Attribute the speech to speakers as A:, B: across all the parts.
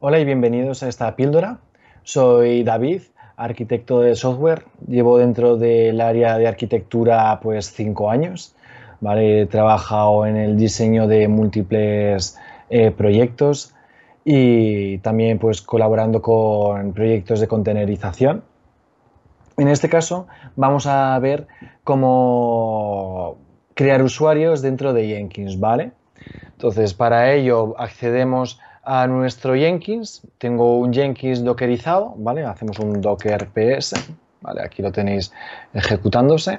A: Hola y bienvenidos a esta píldora. Soy David, arquitecto de software. Llevo dentro del área de arquitectura pues cinco años. ¿vale? He trabajado en el diseño de múltiples eh, proyectos y también pues colaborando con proyectos de contenerización. En este caso vamos a ver cómo crear usuarios dentro de Jenkins, ¿vale? Entonces, para ello accedemos a nuestro Jenkins. Tengo un Jenkins dockerizado, ¿vale? Hacemos un docker ps, ¿vale? Aquí lo tenéis ejecutándose.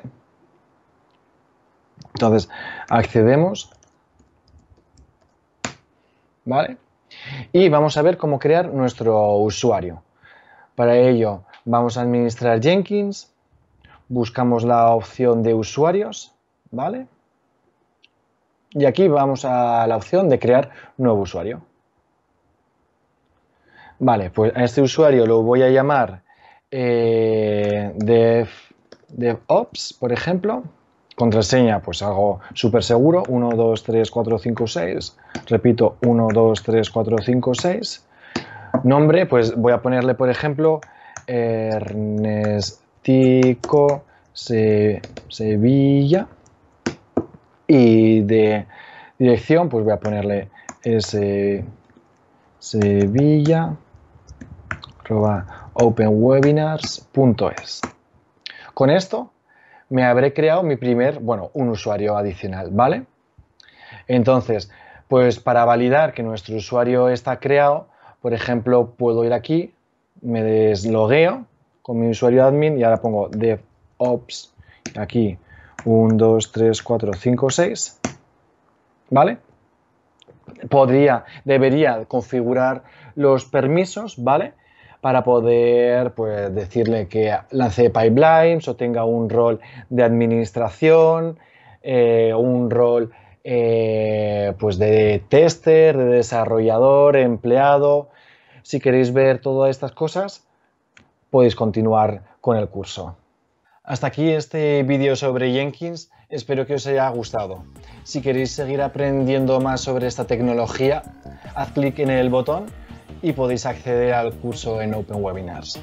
A: Entonces, accedemos, ¿vale? Y vamos a ver cómo crear nuestro usuario. Para ello, vamos a administrar Jenkins, buscamos la opción de usuarios, ¿vale? Y aquí vamos a la opción de crear nuevo usuario. Vale, pues a este usuario lo voy a llamar eh, dev, DevOps, por ejemplo. Contraseña, pues hago súper seguro, 1, 2, 3, 4, 5, 6. Repito, 1, 2, 3, 4, 5, 6. Nombre, pues voy a ponerle, por ejemplo, Ernestico Sevilla. Y de dirección, pues voy a ponerle ese Sevilla punto openwebinars.es. Con esto me habré creado mi primer, bueno, un usuario adicional, ¿vale? Entonces, pues para validar que nuestro usuario está creado, por ejemplo, puedo ir aquí, me deslogueo con mi usuario admin y ahora pongo DevOps aquí 1, 2, 3, 4, 5, 6, ¿vale? Podría, debería configurar los permisos, ¿vale? para poder pues, decirle que lance pipelines o tenga un rol de administración, eh, un rol eh, pues de tester, de desarrollador, empleado. Si queréis ver todas estas cosas, podéis continuar con el curso. Hasta aquí este vídeo sobre Jenkins. Espero que os haya gustado. Si queréis seguir aprendiendo más sobre esta tecnología, haz clic en el botón y podéis acceder al curso en Open Webinars.